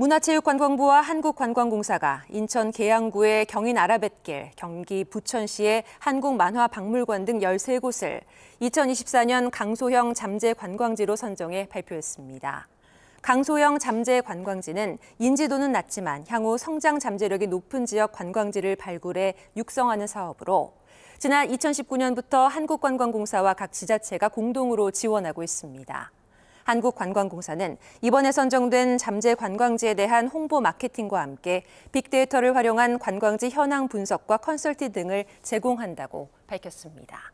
문화체육관광부와 한국관광공사가 인천 계양구의 경인 아라뱃길, 경기 부천시의 한국만화박물관 등 13곳을 2024년 강소형 잠재 관광지로 선정해 발표했습니다. 강소형 잠재 관광지는 인지도는 낮지만 향후 성장 잠재력이 높은 지역 관광지를 발굴해 육성하는 사업으로 지난 2019년부터 한국관광공사와 각 지자체가 공동으로 지원하고 있습니다. 한국관광공사는 이번에 선정된 잠재 관광지에 대한 홍보 마케팅과 함께 빅데이터를 활용한 관광지 현황 분석과 컨설팅 등을 제공한다고 밝혔습니다.